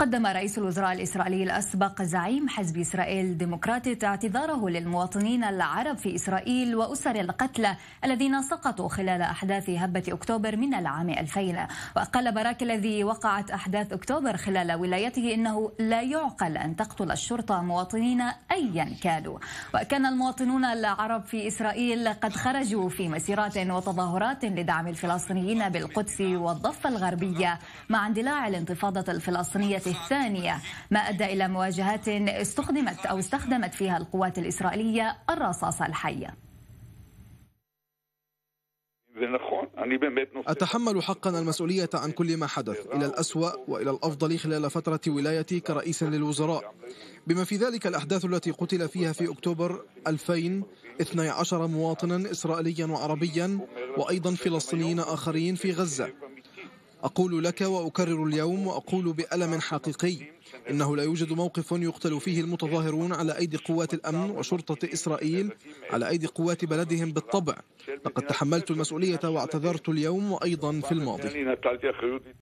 قدم رئيس الوزراء الإسرائيلي الأسبق زعيم حزب إسرائيل ديمقراطي اعتذاره للمواطنين العرب في إسرائيل وأسر القتلى الذين سقطوا خلال أحداث هبة أكتوبر من العام 2000 وقال باراك الذي وقعت أحداث أكتوبر خلال ولايته إنه لا يعقل أن تقتل الشرطة مواطنين أيا كانوا وكان المواطنون العرب في إسرائيل قد خرجوا في مسيرات وتظاهرات لدعم الفلسطينيين بالقدس والضفة الغربية مع اندلاع الانتفاضة الفلسطينية الثانية ما أدى إلى مواجهات استخدمت أو استخدمت فيها القوات الإسرائيلية الرصاصة الحية أتحمل حقا المسؤولية عن كل ما حدث إلى الأسوأ وإلى الأفضل خلال فترة ولايتي كرئيس للوزراء بما في ذلك الأحداث التي قتل فيها في أكتوبر 2012 مواطنا إسرائيليا وعربيا وأيضا فلسطينيين آخرين في غزة أقول لك وأكرر اليوم وأقول بألم حقيقي إنه لا يوجد موقف يقتل فيه المتظاهرون على أيدي قوات الأمن وشرطة إسرائيل على أيدي قوات بلدهم بالطبع لقد تحملت المسؤولية واعتذرت اليوم وأيضا في الماضي